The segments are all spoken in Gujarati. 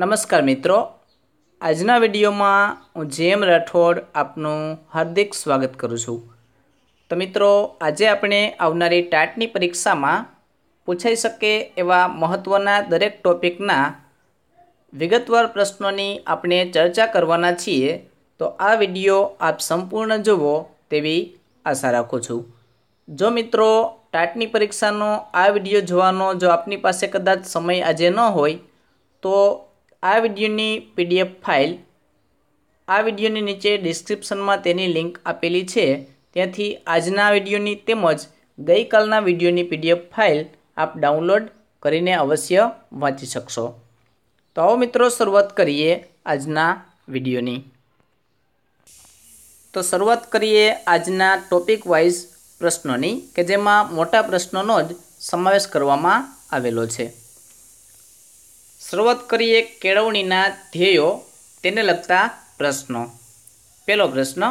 નમસ્કાર મિત્રો આજના વિડીયોમાં હું જેમ રાઠોડ આપનું હાર્દિક સ્વાગત કરું છું તો મિત્રો આજે આપણે આવનારી ટાટની પરીક્ષામાં પૂછાઈ શકે એવા મહત્ત્વના દરેક ટોપિકના વિગતવાર પ્રશ્નોની આપણે ચર્ચા કરવાના છીએ તો આ વિડીયો આપ સંપૂર્ણ જુઓ તેવી આશા રાખું છું જો મિત્રો ટાટની પરીક્ષાનો આ વિડીયો જોવાનો જો આપની પાસે કદાચ સમય આજે ન હોય તો આ વિડીયોની પીડીએફ ફાઇલ આ વિડીયોની નીચે ડિસ્ક્રિપ્શનમાં તેની લિંક આપેલી છે ત્યાંથી આજના વિડીયોની તેમજ ગઈકાલના વિડીયોની પીડીએફ ફાઇલ આપ ડાઉનલોડ કરીને અવશ્ય વાંચી શકશો તો આવો મિત્રો શરૂઆત કરીએ આજના વિડીયોની તો શરૂઆત કરીએ આજના ટોપિક વાઇઝ પ્રશ્નોની કે જેમાં મોટા પ્રશ્નોનો જ સમાવેશ કરવામાં આવેલો છે શરૂઆત કરીએ કેળવણીના ધ્યેયો તેને લગતા પ્રશ્નો પહેલો પ્રશ્ન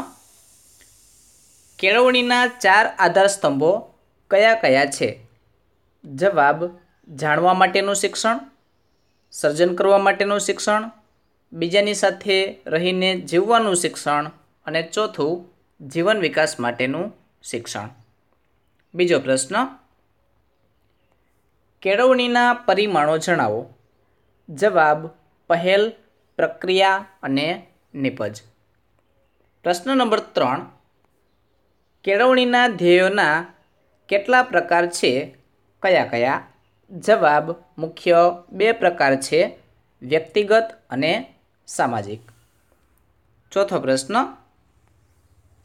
કેળવણીના ચાર આધારસ્તંભો કયા કયા છે જવાબ જાણવા માટેનું શિક્ષણ સર્જન કરવા માટેનું શિક્ષણ બીજાની સાથે રહીને જીવવાનું શિક્ષણ અને ચોથું જીવન વિકાસ માટેનું શિક્ષણ બીજો પ્રશ્ન કેળવણીના પરિમાણો જણાવો જવાબ પહેલ પ્રક્રિયા અને નિપજ પ્રશ્ન નંબર ત્રણ કેળવણીના ધ્યેયોના કેટલા પ્રકાર છે કયા કયા જવાબ મુખ્ય બે પ્રકાર છે વ્યક્તિગત અને સામાજિક ચોથો પ્રશ્ન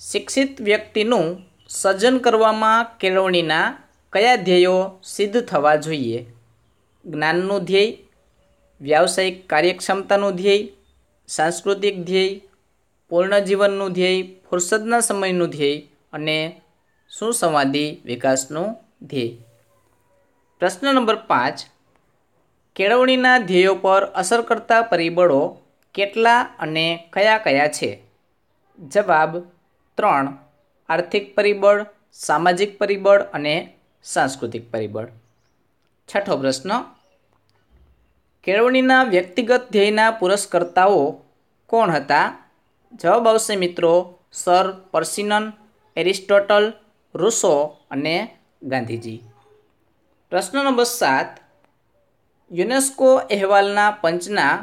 શિક્ષિત વ્યક્તિનું સર્જન કરવામાં કેળવણીના કયા ધ્યેયો સિદ્ધ થવા જોઈએ જ્ઞાનનું ધ્યેય વ્યાવસાયિક કાર્યક્ષમતાનું ધ્યેય સાંસ્કૃતિક ધ્યેય પૂર્ણ જીવનનું ધ્યેય ફુરસદના સમયનું ધ્યેય અને સુસંવાદી વિકાસનું ધ્યેય પ્રશ્ન નંબર પાંચ કેળવણીના ધ્યેયો પર અસર કરતા પરિબળો કેટલા અને કયા કયા છે જવાબ ત્રણ આર્થિક પરિબળ સામાજિક પરિબળ અને સાંસ્કૃતિક પરિબળ છઠ્ઠો પ્રશ્ન કેળવણીના વ્યક્તિગત ધ્યેયના પુરસ્કર્તાઓ કોણ હતા જવાબ આવશે મિત્રો સર પર્સિનન એરિસ્ટોટલ રૂસો અને ગાંધીજી પ્રશ્ન નંબર સાત યુનેસ્કો અહેવાલના પંચના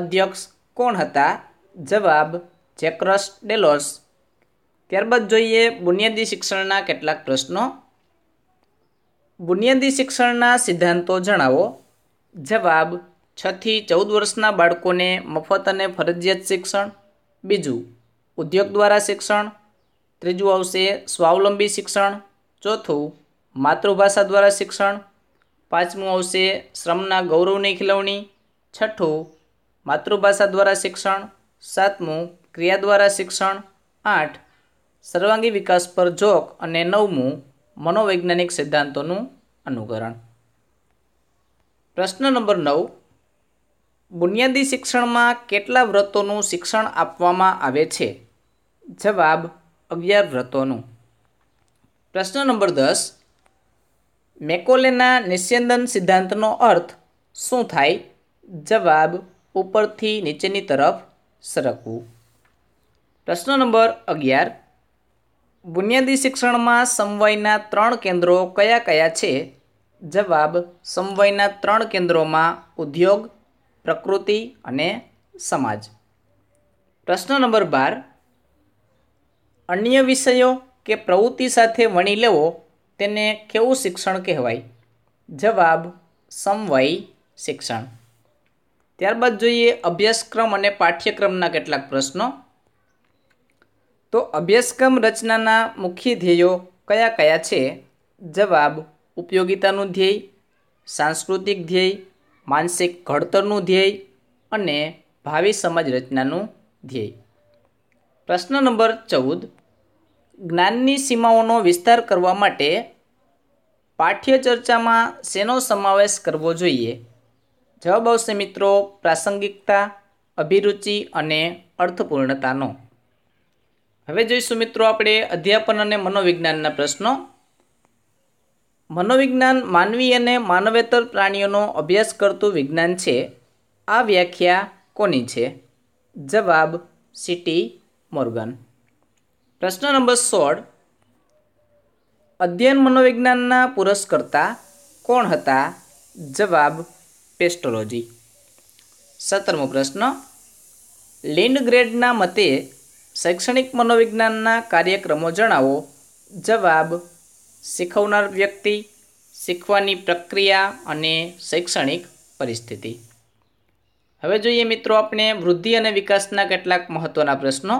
અધ્યક્ષ કોણ હતા જવાબ જેક્રસ ડેલોસ ત્યારબાદ જોઈએ બુનિયાદી શિક્ષણના કેટલાક પ્રશ્નો બુનિયાદી શિક્ષણના સિદ્ધાંતો જણાવો જવાબ છથી ચૌદ વર્ષના બાળકોને મફત અને ફરજિયાત શિક્ષણ બીજું ઉદ્યોગ દ્વારા શિક્ષણ ત્રીજું આવશે સ્વાવલંબી શિક્ષણ ચોથું માતૃભાષા દ્વારા શિક્ષણ પાંચમું આવશે શ્રમના ગૌરવની ખીલવણી છઠ્ઠું માતૃભાષા દ્વારા શિક્ષણ સાતમું ક્રિયા દ્વારા શિક્ષણ આઠ સર્વાંગી વિકાસ પર જોક અને નવમું મનોવૈજ્ઞાનિક સિદ્ધાંતોનું અનુકરણ પ્રશ્ન નંબર નવ બુનિયાદી શિક્ષણમાં કેટલા વ્રતોનું શિક્ષણ આપવામાં આવે છે જવાબ અગિયાર વ્રતોનું પ્રશ્ન નંબર દસ મેકોલેના નિસ્યંદન સિદ્ધાંતનો અર્થ શું થાય જવાબ ઉપરથી નીચેની તરફ સરકવું પ્રશ્ન નંબર અગિયાર બુનિયાદી શિક્ષણમાં સમવયના ત્રણ કેન્દ્રો કયા કયા છે જવાબ સમવયના ત્રણ કેન્દ્રોમાં ઉદ્યોગ પ્રકૃતિ અને સમાજ પ્રશ્ન નંબર બાર અન્ય વિષયો કે પ્રવૃત્તિ સાથે વણી લેવો તેને કેવું શિક્ષણ કહેવાય જવાબ સમવય શિક્ષણ ત્યારબાદ જોઈએ અભ્યાસક્રમ અને પાઠ્યક્રમના કેટલાક પ્રશ્નો તો અભ્યાસક્રમ રચનાના મુખ્ય ધ્યેયો કયા કયા છે જવાબ ઉપયોગિતાનું ધ્યેય સાંસ્કૃતિક ધ્યેય માનસિક ઘડતરનું ધ્યેય અને ભાવિ સમાજ રચનાનું ધ્યેય પ્રશ્ન નંબર ચૌદ જ્ઞાનની સીમાઓનો વિસ્તાર કરવા માટે પાઠ્ય ચર્ચામાં શેનો સમાવેશ કરવો જોઈએ જવાબ આવશે મિત્રો પ્રાસંગિકતા અભિરુચિ અને અર્થપૂર્ણતાનો હવે જોઈશું મિત્રો આપણે અધ્યાપન અને મનોવિજ્ઞાનના પ્રશ્નો મનોવિજ્ઞાન માનવી અને માનવેતર પ્રાણીઓનો અભ્યાસ કરતું વિજ્ઞાન છે આ વ્યાખ્યા કોની છે જવાબ સિટી મોર્ગન પ્રશ્ન નંબર સોળ અધ્યયન મનોવિજ્ઞાનના પુરસ્કર્તા કોણ હતા જવાબ પેસ્ટોલોજી સત્તરમો પ્રશ્ન લિન્ડગ્રેડના મતે શૈક્ષણિક મનોવિજ્ઞાનના કાર્યક્રમો જણાવો જવાબ શીખવનાર વ્યક્તિ શીખવાની પ્રક્રિયા અને શૈક્ષણિક પરિસ્થિતિ હવે જોઈએ મિત્રો આપણે વૃદ્ધિ અને વિકાસના કેટલાક મહત્વના પ્રશ્નો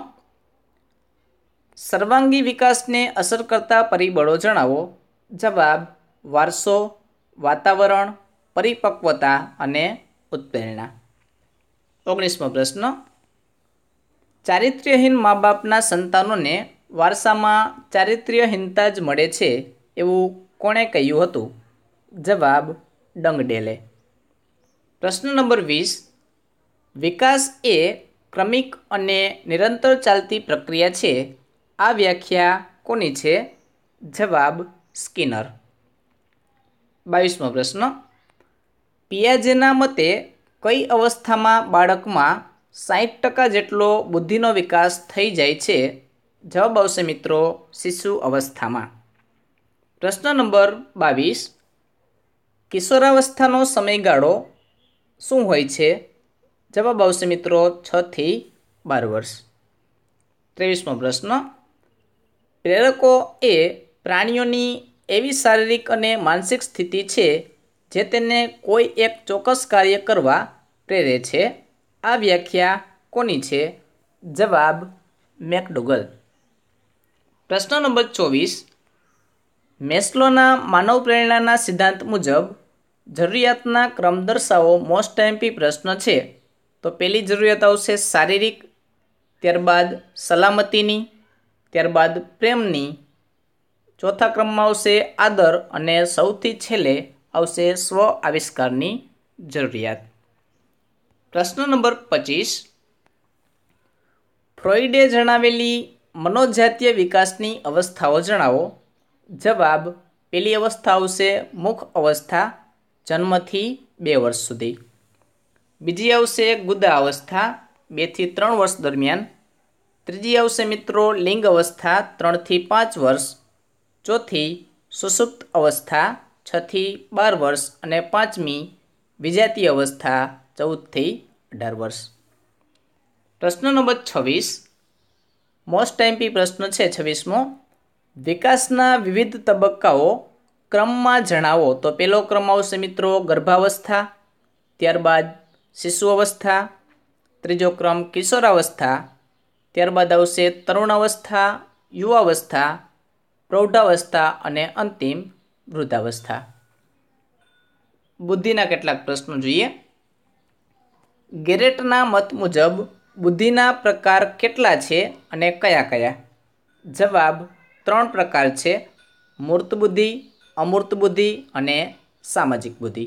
સર્વાંગી વિકાસને અસર કરતા પરિબળો જણાવો જવાબ વારસો વાતાવરણ પરિપક્વતા અને ઉત્પ્રેરણા ઓગણીસમો પ્રશ્ન ચારિત્ર્યહીન મા બાપના સંતાનોને વારસામાં ચારિત્ર્યહીનતા જ મળે છે એવું કોણે કહ્યું હતું જવાબ ડંગડેલે પ્રશ્ન નંબર વીસ વિકાસ એ ક્રમિક અને નિરંતર ચાલતી પ્રક્રિયા છે આ વ્યાખ્યા કોની છે જવાબ સ્કિનર બાવીસમો પ્રશ્ન પિયાજેના મતે કઈ અવસ્થામાં બાળકમાં સાહીઠ ટકા જેટલો બુદ્ધિનો વિકાસ થઈ જાય છે જવાબ આવશે મિત્રો શિશુ અવસ્થામાં પ્રશ્ન નંબર બાવીસ કિશોરાવસ્થાનો સમયગાળો શું હોય છે જવાબ આવશે મિત્રો છથી બાર વર્ષ ત્રેવીસમો પ્રશ્ન પ્રેરકો એ પ્રાણીઓની એવી શારીરિક અને માનસિક સ્થિતિ છે જે તેને કોઈ એક ચોક્કસ કાર્ય કરવા પ્રેરે છે આ વ્યાખ્યા કોની છે જવાબ મેકડુગલ પ્રશ્ન નંબર ચોવીસ મેસ્લોના માનવ પ્રેરણાના સિદ્ધાંત મુજબ જરૂરિયાતના ક્રમ દર્શાવો મોસ્ટ એમ્પી પ્રશ્ન છે તો પહેલી જરૂરિયાત આવશે શારીરિક ત્યારબાદ સલામતીની ત્યારબાદ પ્રેમની ચોથા ક્રમમાં આવશે આદર અને સૌથી છેલ્લે આવશે સ્વ આવિષ્કારની જરૂરિયાત પ્રશ્ન નંબર પચીસ ફ્રોઈડે જણાવેલી મનોજાતીય વિકાસની અવસ્થાઓ જણાવો જવાબ પહેલી અવસ્થા આવશે મુખ અવસ્થા જન્મથી બે વર્ષ સુધી બીજી આવશે ગુદા અવસ્થા બેથી ત્રણ વર્ષ દરમિયાન ત્રીજી આવશે મિત્રો લિંગ અવસ્થા ત્રણથી પાંચ વર્ષ ચોથી સુસુપ્ત અવસ્થા છથી બાર વર્ષ અને પાંચમી વિજાતી અવસ્થા ચૌદથી અઢાર વર્ષ પ્રશ્ન નંબર છવ્વીસ મોસ્ટ એમપી પ્રશ્ન છે છવ્વીસમો વિકાસના વિવિધ તબક્કાઓ ક્રમમાં જણાવો તો પહેલો ક્રમ આવશે મિત્રો ગર્ભાવસ્થા ત્યારબાદ શિશુ અવસ્થા ત્રીજો ક્રમ કિશોરાવસ્થા ત્યારબાદ આવશે તરુણાવસ્થા યુવાવસ્થા પ્રૌઢાવસ્થા અને અંતિમ વૃદ્ધાવસ્થા બુદ્ધિના કેટલાક પ્રશ્નો જોઈએ ગેરેટના મત મુજબ બુદ્ધિના પ્રકાર કેટલા છે અને કયા કયા જવાબ ત્રણ પ્રકાર છે મૂર્ત બુદ્ધિ અમૂર્ત બુદ્ધિ અને સામાજિક બુદ્ધિ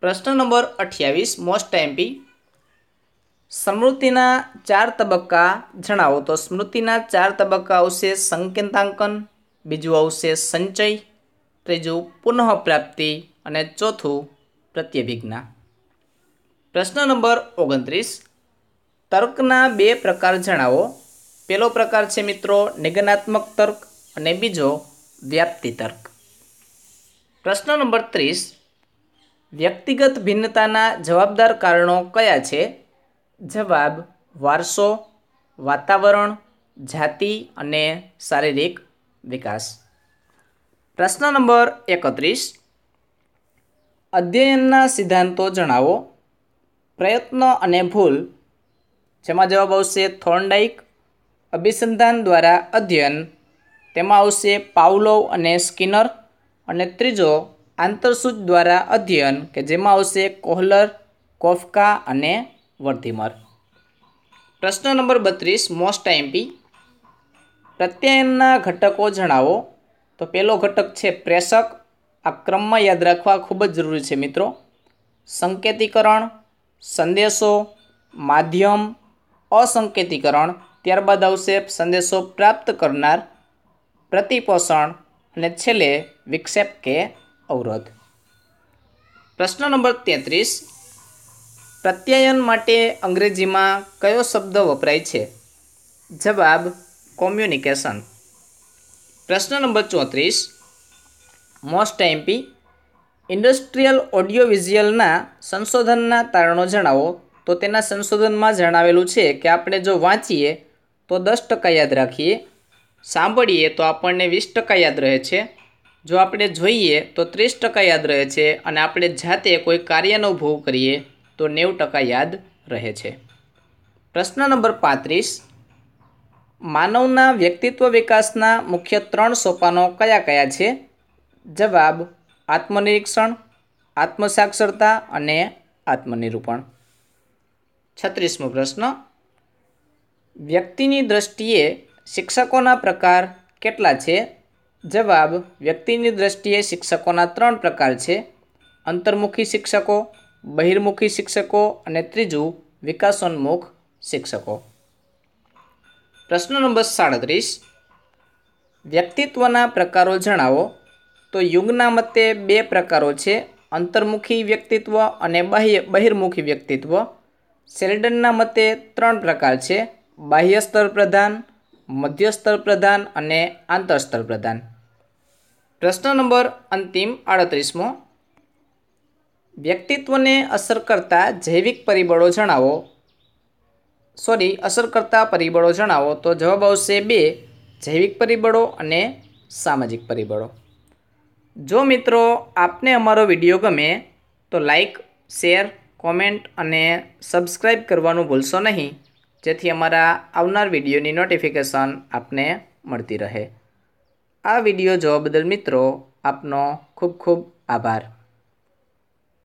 પ્રશ્ન નંબર અઠ્યાવીસ મોસ્ટ એમપી સ્મૃતિના ચાર તબક્કા જણાવો તો સ્મૃતિના ચાર તબક્કા આવશે સંકેતાંકન બીજું આવશે સંચય ત્રીજું પુનઃપ્રાપ્તિ અને ચોથું પ્રત્યભિજ્ઞા પ્રશ્ન નંબર ઓગણત્રીસ તર્કના બે પ્રકાર જણાવો પહેલો પ્રકાર છે મિત્રો નિગનાત્મક તર્ક અને બીજો વ્યાપ્તિ તર્ક પ્રશ્ન નંબર ત્રીસ વ્યક્તિગત ભિન્નતાના જવાબદાર કારણો કયા છે જવાબ વારસો વાતાવરણ જાતિ અને શારીરિક વિકાસ પ્રશ્ન નંબર એકત્રીસ અધ્યયનના સિદ્ધાંતો જણાવો પ્રયત્ન અને ભૂલ જેમાં જવાબ આવશે થોર્નડાઇક અભિસંધાન દ્વારા અધ્યયન તેમાં આવશે પાઉલોવ અને સ્કિનર અને ત્રીજો આંતરસૂચ દ્વારા અધ્યયન કે જેમાં આવશે કોહલર કોફકા અને વર્ધીમર પ્રશ્ન નંબર બત્રીસ મોસ્ટ આઈમ્પી પ્રત્યાયનના ઘટકો જણાવો તો પહેલો ઘટક છે પ્રેષક આ ક્રમમાં યાદ રાખવા ખૂબ જ જરૂરી છે મિત્રો સંકેતીકરણ સંદેશો માધ્યમ અસંકેતીકરણ ત્યારબાદ આવશે સંદેશો પ્રાપ્ત કરનાર પ્રતિપોષણ અને છેલ્લે વિક્ષેપ કે અવરોધ પ્રશ્ન નંબર તેત્રીસ પ્રત્યાયન માટે અંગ્રેજીમાં કયો શબ્દ વપરાય છે જવાબ કોમ્યુનિકેશન પ્રશ્ન નંબર ચોત્રીસ મોસ્ટ એમ્પી ઇન્ડસ્ટ્રીયલ ઓડિયો વિઝ્યુઅલના સંશોધનના તારણો જણાવો તો તેના સંશોધનમાં જણાવેલું છે કે આપણે જો વાંચીએ તો દસ ટકા યાદ રાખીએ સાંભળીએ તો આપણને વીસ ટકા યાદ રહે છે જો આપણે જોઈએ તો ત્રીસ ટકા યાદ રહે છે અને આપણે જાતે કોઈ કાર્યનો ભોગ કરીએ તો નેવું ટકા યાદ રહે છે પ્રશ્ન નંબર પાંત્રીસ માનવના વ્યક્તિત્વ વિકાસના મુખ્ય ત્રણ સોપાનો કયા કયા છે જવાબ આત્મનિરીક્ષણ આત્મસાક્ષરતા અને આત્મનિરૂપણ છત્રીસમો પ્રશ્ન વ્યક્તિની દ્રષ્ટિએ શિક્ષકોના પ્રકાર કેટલા છે જવાબ વ્યક્તિની દ્રષ્ટિએ શિક્ષકોના ત્રણ પ્રકાર છે અંતર્મુખી શિક્ષકો બહિર્મુખી શિક્ષકો અને ત્રીજું વિકાસોન્મુખ શિક્ષકો પ્રશ્ન નંબર સાડત્રીસ વ્યક્તિત્વના પ્રકારો જણાવો તો યુગના મતે બે પ્રકારો છે અંતર્મુખી વ્યક્તિત્વ અને બાહ્ય બહિર્મુખી વ્યક્તિત્વ શેલ્ડનના મતે ત્રણ પ્રકાર છે બાહ્ય સ્તર પ્રધાન મધ્ય સ્તર પ્રધાન અને આંતરસ્તર પ્રધાન પ્રશ્ન નંબર અંતિમ આડત્રીસમો વ્યક્તિત્વને અસર કરતા જૈવિક પરિબળો જણાવો સોરી અસર કરતા પરિબળો જણાવો તો જવાબ આવશે બે જૈવિક પરિબળો અને સામાજિક પરિબળો જો મિત્રો આપને અમારો વિડીયો ગમે તો લાઈક શેર કોમેન્ટ અને સબસ્ક્રાઈબ કરવાનું ભૂલશો નહીં જેથી અમારા આવનાર વિડીયોની નોટિફિકેશન આપને મળતી રહે આ વિડીયો જોવા બદલ મિત્રો આપનો ખૂબ ખૂબ આભાર